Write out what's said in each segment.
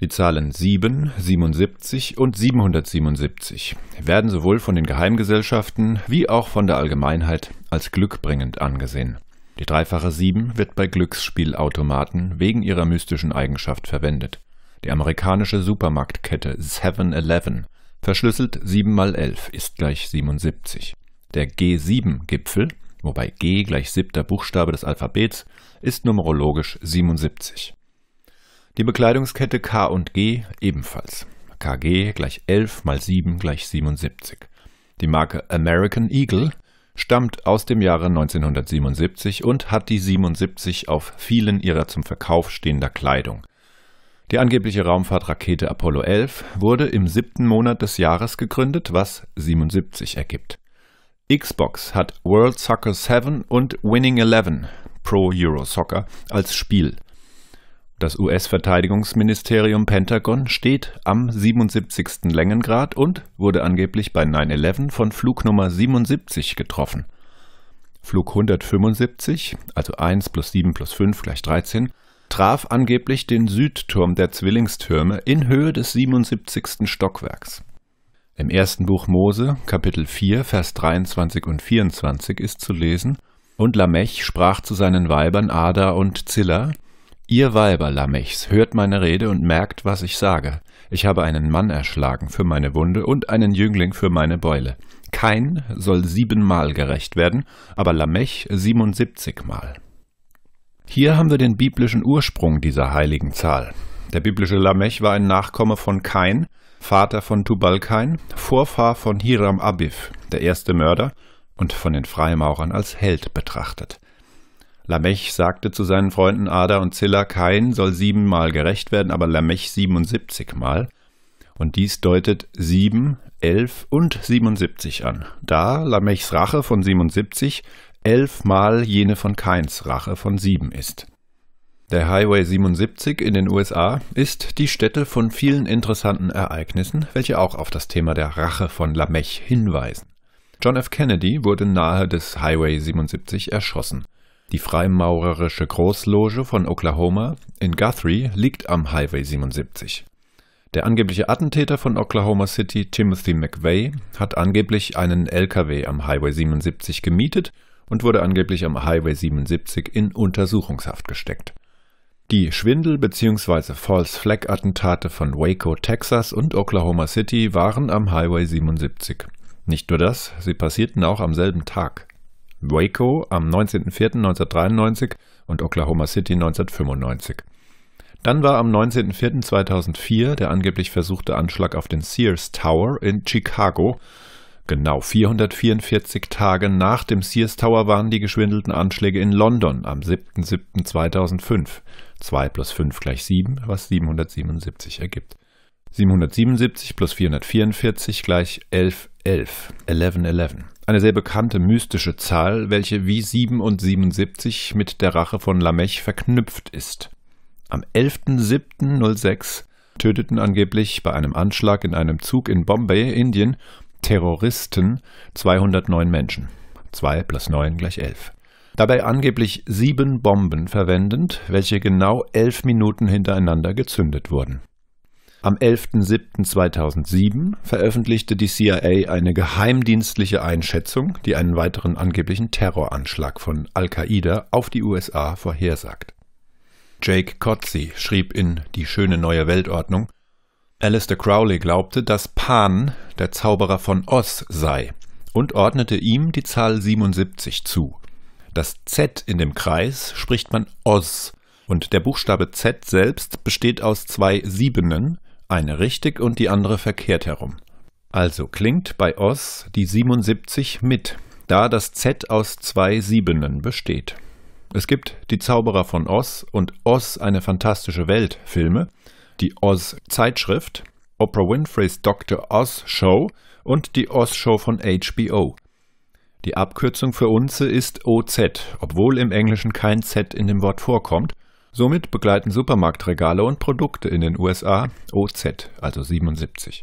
Die Zahlen 7, 77 und 777 werden sowohl von den Geheimgesellschaften wie auch von der Allgemeinheit als glückbringend angesehen. Die dreifache 7 wird bei Glücksspielautomaten wegen ihrer mystischen Eigenschaft verwendet. Die amerikanische Supermarktkette 7-Eleven verschlüsselt 7 mal 11 ist gleich 77. Der G7-Gipfel, wobei G gleich siebter Buchstabe des Alphabets, ist numerologisch 77. Die Bekleidungskette K&G ebenfalls. KG gleich 11 mal 7 gleich 77. Die Marke American Eagle stammt aus dem Jahre 1977 und hat die 77 auf vielen ihrer zum Verkauf stehender Kleidung. Die angebliche Raumfahrtrakete Apollo 11 wurde im siebten Monat des Jahres gegründet, was 77 ergibt. Xbox hat World Soccer 7 und Winning 11 Pro Euro Soccer als Spiel das US-Verteidigungsministerium Pentagon steht am 77. Längengrad und wurde angeblich bei 9-11 von Flug Nummer 77 getroffen. Flug 175, also 1 plus 7 plus 5 gleich 13, traf angeblich den Südturm der Zwillingstürme in Höhe des 77. Stockwerks. Im ersten Buch Mose, Kapitel 4, Vers 23 und 24 ist zu lesen, und Lamech sprach zu seinen Weibern Ada und Zilla, Ihr Weiber, Lammichs, hört meine Rede und merkt, was ich sage. Ich habe einen Mann erschlagen für meine Wunde und einen Jüngling für meine Beule. Kein soll siebenmal gerecht werden, aber Lamech siebenundsiebzigmal. Hier haben wir den biblischen Ursprung dieser heiligen Zahl. Der biblische Lamech war ein Nachkomme von Kain, Vater von Tubalkain, Vorfahr von Hiram Abif, der erste Mörder, und von den Freimaurern als Held betrachtet. Lamech sagte zu seinen Freunden Ada und Zilla, Kain soll siebenmal gerecht werden, aber Lamech siebenundsiebzigmal. Und dies deutet sieben, elf und siebenundsiebzig an, da Lamechs Rache von siebenundsiebzig elfmal jene von Kains Rache von sieben ist. Der Highway 77 in den USA ist die Stätte von vielen interessanten Ereignissen, welche auch auf das Thema der Rache von Lamech hinweisen. John F. Kennedy wurde nahe des Highway 77 erschossen. Die Freimaurerische Großloge von Oklahoma in Guthrie liegt am Highway 77. Der angebliche Attentäter von Oklahoma City, Timothy McVeigh, hat angeblich einen LKW am Highway 77 gemietet und wurde angeblich am Highway 77 in Untersuchungshaft gesteckt. Die Schwindel- bzw. False-Flag-Attentate von Waco, Texas und Oklahoma City waren am Highway 77. Nicht nur das, sie passierten auch am selben Tag. Waco am 19.04.1993 und Oklahoma City 1995. Dann war am 19.04.2004 der angeblich versuchte Anschlag auf den Sears Tower in Chicago. Genau 444 Tage nach dem Sears Tower waren die geschwindelten Anschläge in London am 7.07.2005. 2 plus 5 gleich 7, was 777 ergibt. 777 plus 444 gleich 1111. 1111. 11. 11 eine sehr bekannte mystische Zahl, welche wie 7 und 77 mit der Rache von Lamech verknüpft ist. Am 11.07.06 töteten angeblich bei einem Anschlag in einem Zug in Bombay, Indien, Terroristen 209 Menschen. 2 plus 9 gleich 11. Dabei angeblich sieben Bomben verwendend, welche genau elf Minuten hintereinander gezündet wurden. Am 11.07.2007 veröffentlichte die CIA eine geheimdienstliche Einschätzung, die einen weiteren angeblichen Terroranschlag von Al-Qaida auf die USA vorhersagt. Jake Kotze schrieb in Die schöne neue Weltordnung, Alistair Crowley glaubte, dass Pan der Zauberer von Oz sei und ordnete ihm die Zahl 77 zu. Das Z in dem Kreis spricht man Oz und der Buchstabe Z selbst besteht aus zwei Siebenen, eine richtig und die andere verkehrt herum. Also klingt bei Os die 77 mit, da das Z aus zwei Siebenen besteht. Es gibt Die Zauberer von Oz und Oz eine fantastische Welt Filme, die Oz Zeitschrift, Oprah Winfreys Dr. Oz Show und die Oz Show von HBO. Die Abkürzung für Unze ist OZ, obwohl im Englischen kein Z in dem Wort vorkommt Somit begleiten Supermarktregale und Produkte in den USA OZ, also 77.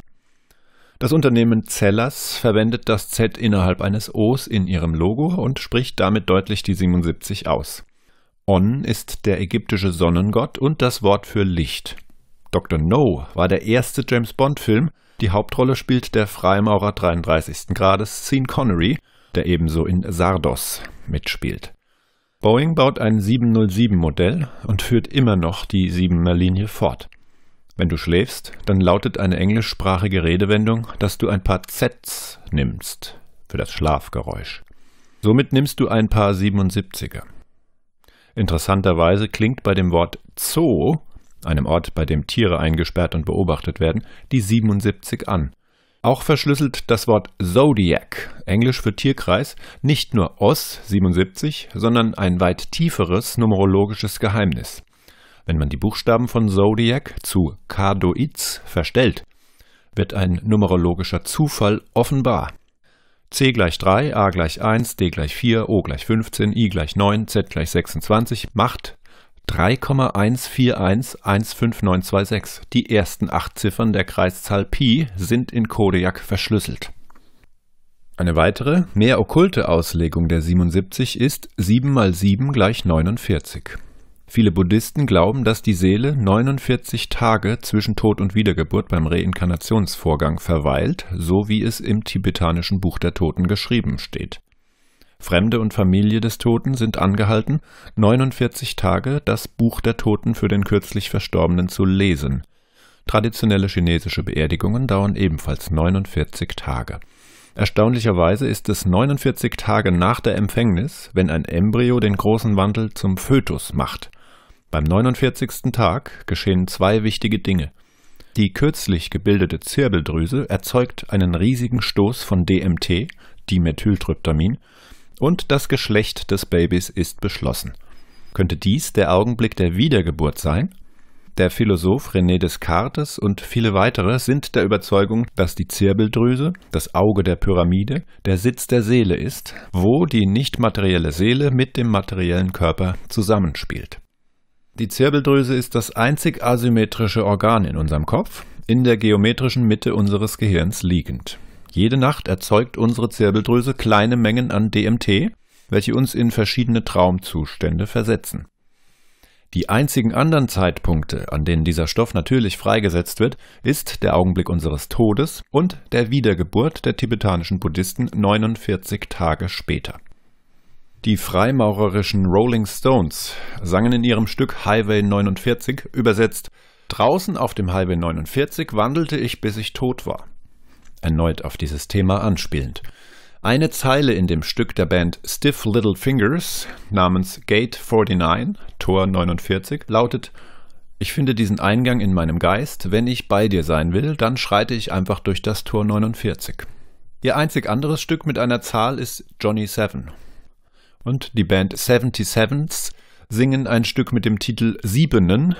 Das Unternehmen Zellers verwendet das Z innerhalb eines O's in ihrem Logo und spricht damit deutlich die 77 aus. On ist der ägyptische Sonnengott und das Wort für Licht. Dr. No war der erste James Bond-Film. Die Hauptrolle spielt der Freimaurer 33. Grades Sean Connery, der ebenso in Sardos mitspielt. Boeing baut ein 707-Modell und führt immer noch die 7er Linie fort. Wenn du schläfst, dann lautet eine englischsprachige Redewendung, dass du ein paar Zs nimmst für das Schlafgeräusch. Somit nimmst du ein paar 77er. Interessanterweise klingt bei dem Wort Zoo, einem Ort, bei dem Tiere eingesperrt und beobachtet werden, die 77 an. Auch verschlüsselt das Wort Zodiac, englisch für Tierkreis, nicht nur OS 77, sondern ein weit tieferes numerologisches Geheimnis. Wenn man die Buchstaben von Zodiac zu Cardoids verstellt, wird ein numerologischer Zufall offenbar. C gleich 3, A gleich 1, D gleich 4, O gleich 15, I gleich 9, Z gleich 26 macht 3,14115926. Die ersten acht Ziffern der Kreiszahl Pi sind in Kodiak verschlüsselt. Eine weitere, mehr okkulte Auslegung der 77 ist 7 mal 7 gleich 49. Viele Buddhisten glauben, dass die Seele 49 Tage zwischen Tod und Wiedergeburt beim Reinkarnationsvorgang verweilt, so wie es im tibetanischen Buch der Toten geschrieben steht. Fremde und Familie des Toten sind angehalten, 49 Tage das Buch der Toten für den kürzlich Verstorbenen zu lesen. Traditionelle chinesische Beerdigungen dauern ebenfalls 49 Tage. Erstaunlicherweise ist es 49 Tage nach der Empfängnis, wenn ein Embryo den großen Wandel zum Fötus macht. Beim 49. Tag geschehen zwei wichtige Dinge. Die kürzlich gebildete Zirbeldrüse erzeugt einen riesigen Stoß von DMT, Dimethyltryptamin, und das Geschlecht des Babys ist beschlossen. Könnte dies der Augenblick der Wiedergeburt sein? Der Philosoph René Descartes und viele weitere sind der Überzeugung, dass die Zirbeldrüse, das Auge der Pyramide, der Sitz der Seele ist, wo die nicht materielle Seele mit dem materiellen Körper zusammenspielt. Die Zirbeldrüse ist das einzig asymmetrische Organ in unserem Kopf, in der geometrischen Mitte unseres Gehirns liegend. Jede Nacht erzeugt unsere Zirbeldrüse kleine Mengen an DMT, welche uns in verschiedene Traumzustände versetzen. Die einzigen anderen Zeitpunkte, an denen dieser Stoff natürlich freigesetzt wird, ist der Augenblick unseres Todes und der Wiedergeburt der tibetanischen Buddhisten 49 Tage später. Die freimaurerischen Rolling Stones sangen in ihrem Stück Highway 49 übersetzt Draußen auf dem Highway 49 wandelte ich, bis ich tot war erneut auf dieses Thema anspielend. Eine Zeile in dem Stück der Band Stiff Little Fingers namens Gate 49, Tor 49, lautet Ich finde diesen Eingang in meinem Geist, wenn ich bei dir sein will, dann schreite ich einfach durch das Tor 49. Ihr einzig anderes Stück mit einer Zahl ist Johnny Seven. Und die Band 77s singen ein Stück mit dem Titel Siebenen,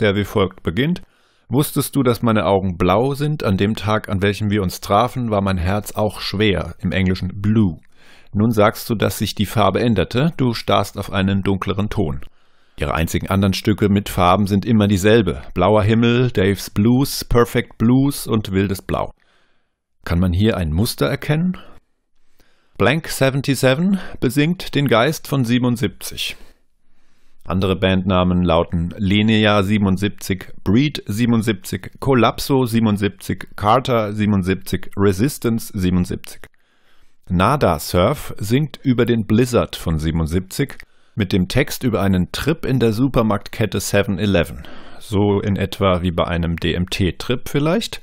der wie folgt beginnt. Wusstest du, dass meine Augen blau sind? An dem Tag, an welchem wir uns trafen, war mein Herz auch schwer, im Englischen blue. Nun sagst du, dass sich die Farbe änderte, du starrst auf einen dunkleren Ton. Ihre einzigen anderen Stücke mit Farben sind immer dieselbe. Blauer Himmel, Dave's Blues, Perfect Blues und Wildes Blau. Kann man hier ein Muster erkennen? Blank 77 besingt den Geist von 77. Andere Bandnamen lauten Linea 77, Breed 77, Collapso 77, Carter 77, Resistance 77. Nada Surf singt über den Blizzard von 77 mit dem Text über einen Trip in der Supermarktkette 7-Eleven. So in etwa wie bei einem DMT-Trip vielleicht.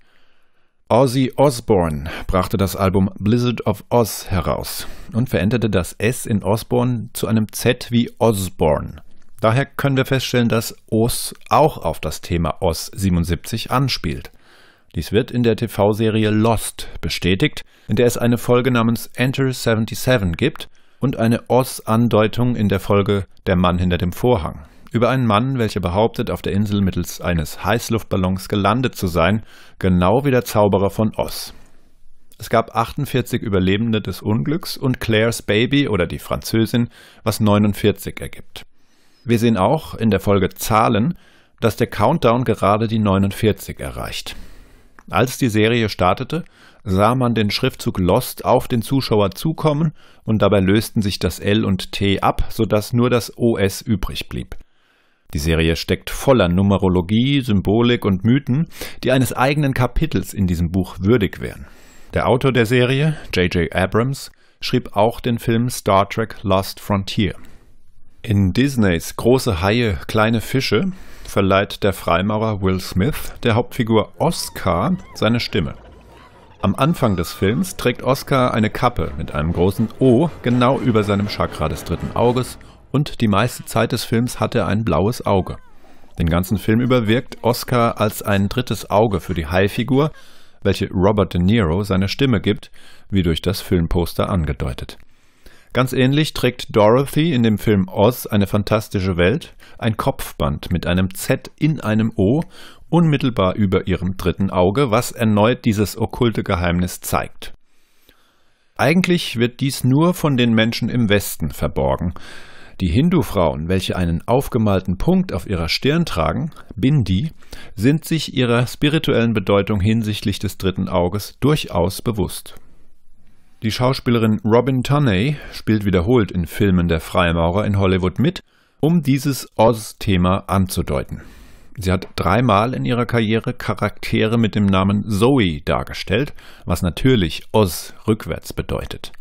Ozzy Osbourne brachte das Album Blizzard of Oz heraus und veränderte das S in Osbourne zu einem Z wie Osbourne. Daher können wir feststellen, dass OS auch auf das Thema OS 77 anspielt. Dies wird in der TV-Serie Lost bestätigt, in der es eine Folge namens Enter 77 gibt und eine OS-Andeutung in der Folge Der Mann hinter dem Vorhang über einen Mann, welcher behauptet, auf der Insel mittels eines Heißluftballons gelandet zu sein, genau wie der Zauberer von Oz. Es gab 48 Überlebende des Unglücks und Claires Baby oder die Französin, was 49 ergibt. Wir sehen auch in der Folge Zahlen, dass der Countdown gerade die 49 erreicht. Als die Serie startete, sah man den Schriftzug Lost auf den Zuschauer zukommen und dabei lösten sich das L und T ab, sodass nur das OS übrig blieb. Die Serie steckt voller Numerologie, Symbolik und Mythen, die eines eigenen Kapitels in diesem Buch würdig wären. Der Autor der Serie, J.J. Abrams, schrieb auch den Film Star Trek Lost Frontier. In Disneys Große Haie, kleine Fische verleiht der Freimaurer Will Smith der Hauptfigur Oscar seine Stimme. Am Anfang des Films trägt Oscar eine Kappe mit einem großen O genau über seinem Chakra des dritten Auges und die meiste Zeit des Films hat er ein blaues Auge. Den ganzen Film über wirkt Oscar als ein drittes Auge für die Haifigur, welche Robert De Niro seine Stimme gibt, wie durch das Filmposter angedeutet. Ganz ähnlich trägt Dorothy in dem Film Oz eine fantastische Welt ein Kopfband mit einem Z in einem O unmittelbar über ihrem dritten Auge, was erneut dieses okkulte Geheimnis zeigt. Eigentlich wird dies nur von den Menschen im Westen verborgen. Die Hindu-Frauen, welche einen aufgemalten Punkt auf ihrer Stirn tragen, Bindi, sind sich ihrer spirituellen Bedeutung hinsichtlich des dritten Auges durchaus bewusst. Die Schauspielerin Robin Tunney spielt wiederholt in Filmen der Freimaurer in Hollywood mit, um dieses Oz-Thema anzudeuten. Sie hat dreimal in ihrer Karriere Charaktere mit dem Namen Zoe dargestellt, was natürlich Oz rückwärts bedeutet.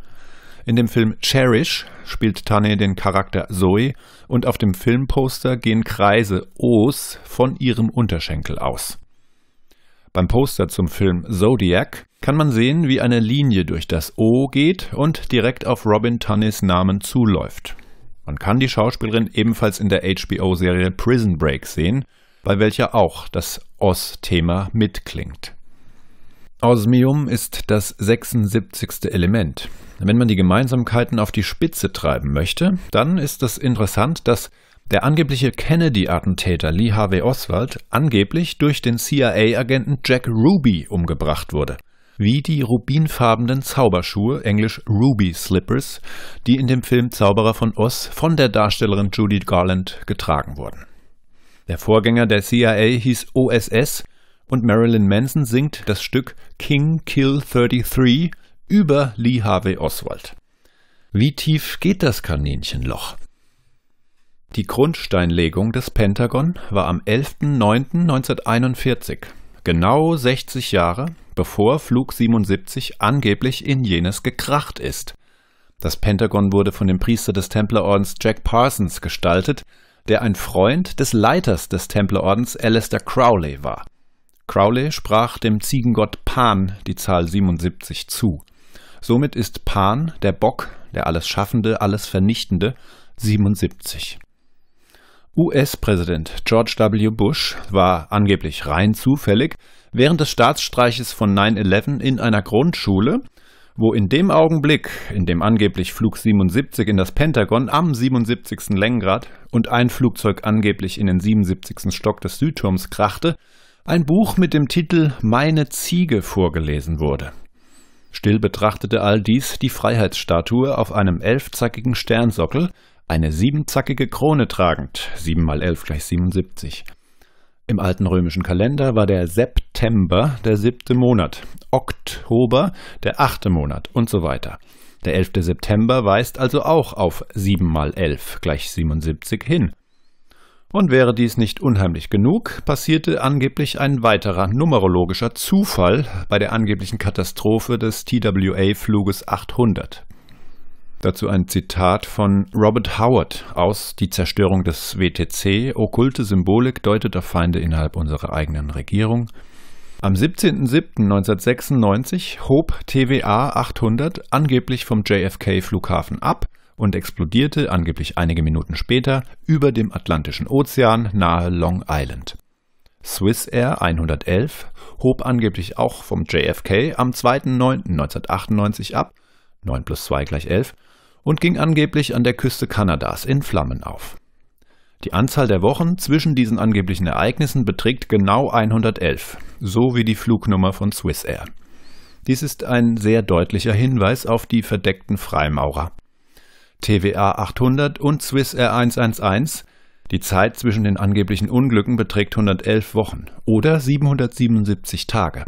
In dem Film Cherish spielt Tane den Charakter Zoe und auf dem Filmposter gehen Kreise O's von ihrem Unterschenkel aus. Beim Poster zum Film Zodiac kann man sehen, wie eine Linie durch das O geht und direkt auf Robin Tunnys Namen zuläuft. Man kann die Schauspielerin ebenfalls in der HBO-Serie Prison Break sehen, bei welcher auch das os thema mitklingt. Osmium ist das 76. Element. Wenn man die Gemeinsamkeiten auf die Spitze treiben möchte, dann ist es interessant, dass der angebliche Kennedy-Attentäter Lee Harvey Oswald angeblich durch den CIA-Agenten Jack Ruby umgebracht wurde wie die rubinfarbenen Zauberschuhe, englisch Ruby Slippers, die in dem Film Zauberer von Oz von der Darstellerin Judith Garland getragen wurden. Der Vorgänger der CIA hieß OSS und Marilyn Manson singt das Stück King Kill 33 über Lee Harvey Oswald. Wie tief geht das Kaninchenloch? Die Grundsteinlegung des Pentagon war am 11.09.1941, genau 60 Jahre, bevor Flug 77 angeblich in jenes gekracht ist. Das Pentagon wurde von dem Priester des Templerordens Jack Parsons gestaltet, der ein Freund des Leiters des Templerordens Alistair Crowley war. Crowley sprach dem Ziegengott Pan die Zahl 77 zu. Somit ist Pan der Bock, der alles Schaffende, alles Vernichtende, 77. US-Präsident George W. Bush war angeblich rein zufällig während des Staatsstreiches von 9-11 in einer Grundschule, wo in dem Augenblick, in dem angeblich Flug 77 in das Pentagon am 77. Längengrad und ein Flugzeug angeblich in den 77. Stock des Südturms krachte, ein Buch mit dem Titel Meine Ziege vorgelesen wurde. Still betrachtete all dies die Freiheitsstatue auf einem elfzackigen Sternsockel, eine siebenzackige Krone tragend, 7 mal 11 gleich 77. Im alten römischen Kalender war der September der siebte Monat, Oktober der achte Monat und so weiter. Der 11. September weist also auch auf 7 mal 11 gleich 77 hin. Und wäre dies nicht unheimlich genug, passierte angeblich ein weiterer numerologischer Zufall bei der angeblichen Katastrophe des TWA-Fluges 800. Dazu ein Zitat von Robert Howard aus Die Zerstörung des WTC. Okkulte Symbolik deutet auf Feinde innerhalb unserer eigenen Regierung. Am 17.07.1996 hob TWA 800 angeblich vom JFK-Flughafen ab und explodierte angeblich einige Minuten später über dem Atlantischen Ozean nahe Long Island. Swiss Air 111 hob angeblich auch vom JFK am 2.09.1998 ab 9 plus 2 gleich 11, und ging angeblich an der Küste Kanadas in Flammen auf. Die Anzahl der Wochen zwischen diesen angeblichen Ereignissen beträgt genau 111, so wie die Flugnummer von Swissair. Dies ist ein sehr deutlicher Hinweis auf die verdeckten Freimaurer. TWA 800 und Swissair 111. Die Zeit zwischen den angeblichen Unglücken beträgt 111 Wochen oder 777 Tage.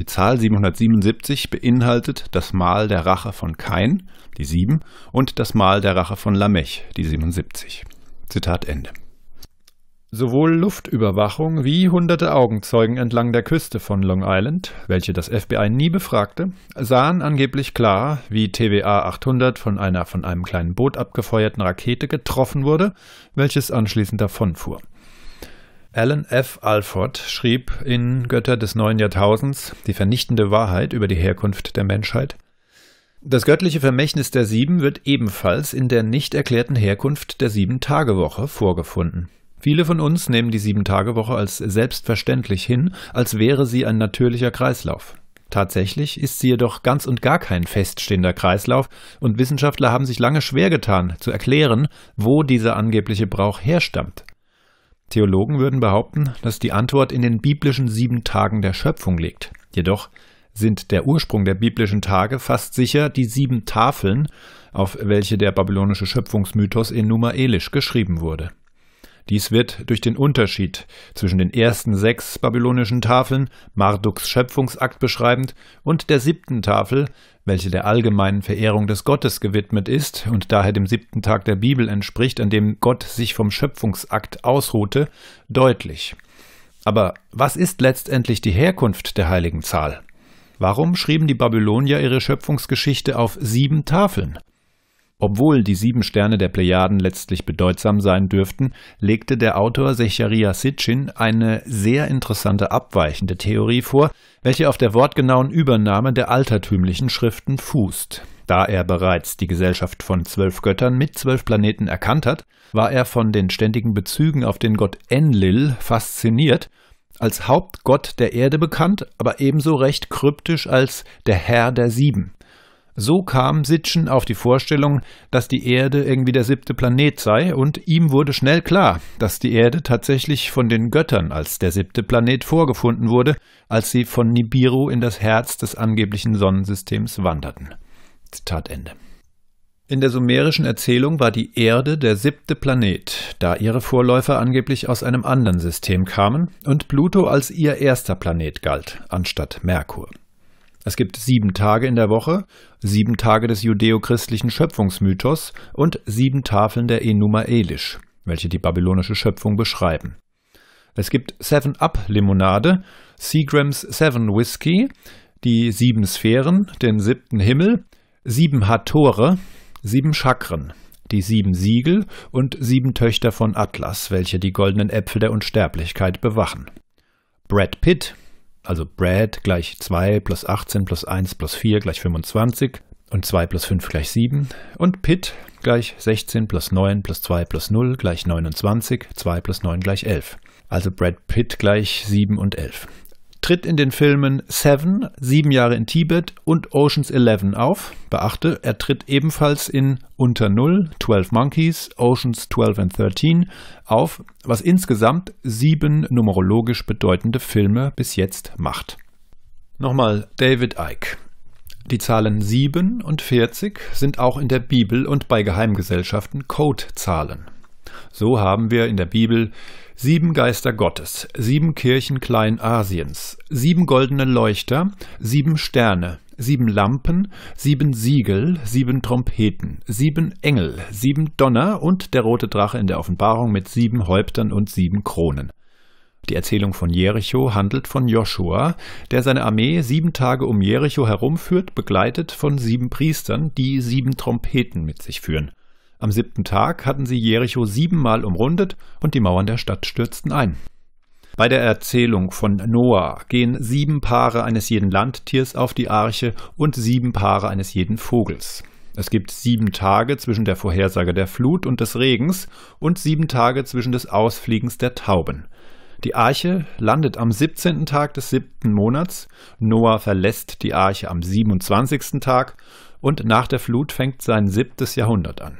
Die Zahl 777 beinhaltet das Mal der Rache von Kain, die 7, und das Mal der Rache von Lamech, die 77. Zitat Ende. Sowohl Luftüberwachung wie hunderte Augenzeugen entlang der Küste von Long Island, welche das FBI nie befragte, sahen angeblich klar, wie TWA 800 von einer von einem kleinen Boot abgefeuerten Rakete getroffen wurde, welches anschließend davonfuhr. Alan F. Alford schrieb in Götter des neuen Jahrtausends die vernichtende Wahrheit über die Herkunft der Menschheit. Das göttliche Vermächtnis der Sieben wird ebenfalls in der nicht erklärten Herkunft der Sieben-Tage-Woche vorgefunden. Viele von uns nehmen die Sieben-Tage-Woche als selbstverständlich hin, als wäre sie ein natürlicher Kreislauf. Tatsächlich ist sie jedoch ganz und gar kein feststehender Kreislauf, und Wissenschaftler haben sich lange schwer getan, zu erklären, wo dieser angebliche Brauch herstammt. Theologen würden behaupten, dass die Antwort in den biblischen sieben Tagen der Schöpfung liegt. Jedoch sind der Ursprung der biblischen Tage fast sicher die sieben Tafeln, auf welche der babylonische Schöpfungsmythos in Numa Elish geschrieben wurde. Dies wird durch den Unterschied zwischen den ersten sechs babylonischen Tafeln, Marduks Schöpfungsakt beschreibend, und der siebten Tafel, welche der allgemeinen Verehrung des Gottes gewidmet ist und daher dem siebten Tag der Bibel entspricht, an dem Gott sich vom Schöpfungsakt ausruhte, deutlich. Aber was ist letztendlich die Herkunft der heiligen Zahl? Warum schrieben die Babylonier ihre Schöpfungsgeschichte auf sieben Tafeln? Obwohl die sieben Sterne der Plejaden letztlich bedeutsam sein dürften, legte der Autor Secharia Sitchin eine sehr interessante abweichende Theorie vor, welche auf der wortgenauen Übernahme der altertümlichen Schriften fußt. Da er bereits die Gesellschaft von zwölf Göttern mit zwölf Planeten erkannt hat, war er von den ständigen Bezügen auf den Gott Enlil fasziniert, als Hauptgott der Erde bekannt, aber ebenso recht kryptisch als der Herr der Sieben. So kam Sitschen auf die Vorstellung, dass die Erde irgendwie der siebte Planet sei, und ihm wurde schnell klar, dass die Erde tatsächlich von den Göttern als der siebte Planet vorgefunden wurde, als sie von Nibiru in das Herz des angeblichen Sonnensystems wanderten. Zitat Ende. In der sumerischen Erzählung war die Erde der siebte Planet, da ihre Vorläufer angeblich aus einem anderen System kamen und Pluto als ihr erster Planet galt, anstatt Merkur. Es gibt sieben Tage in der Woche, sieben Tage des judäochristlichen Schöpfungsmythos und sieben Tafeln der Enuma Elish, welche die babylonische Schöpfung beschreiben. Es gibt Seven Up Limonade, Seagrams Seven Whisky, die sieben Sphären, den siebten Himmel, sieben Hattore, sieben Chakren, die sieben Siegel und sieben Töchter von Atlas, welche die goldenen Äpfel der Unsterblichkeit bewachen. Brad Pitt, also Brad gleich 2 plus 18 plus 1 plus 4 gleich 25 und 2 plus 5 gleich 7 und Pitt gleich 16 plus 9 plus 2 plus 0 gleich 29, 2 plus 9 gleich 11. Also Brad Pitt gleich 7 und 11 tritt in den Filmen Seven, Sieben Jahre in Tibet und Oceans 11 auf. Beachte, er tritt ebenfalls in Unter Null, 12 Monkeys, Oceans 12 and 13 auf, was insgesamt sieben numerologisch bedeutende Filme bis jetzt macht. Nochmal David Icke. Die Zahlen 7 und 40 sind auch in der Bibel und bei Geheimgesellschaften Codezahlen. So haben wir in der Bibel sieben Geister Gottes, sieben Kirchen Kleinasiens, sieben goldene Leuchter, sieben Sterne, sieben Lampen, sieben Siegel, sieben Trompeten, sieben Engel, sieben Donner und der rote Drache in der Offenbarung mit sieben Häuptern und sieben Kronen. Die Erzählung von Jericho handelt von Joshua, der seine Armee sieben Tage um Jericho herumführt, begleitet von sieben Priestern, die sieben Trompeten mit sich führen. Am siebten Tag hatten sie Jericho siebenmal umrundet und die Mauern der Stadt stürzten ein. Bei der Erzählung von Noah gehen sieben Paare eines jeden Landtiers auf die Arche und sieben Paare eines jeden Vogels. Es gibt sieben Tage zwischen der Vorhersage der Flut und des Regens und sieben Tage zwischen des Ausfliegens der Tauben. Die Arche landet am 17. Tag des siebten Monats, Noah verlässt die Arche am 27. Tag und nach der Flut fängt sein siebtes Jahrhundert an.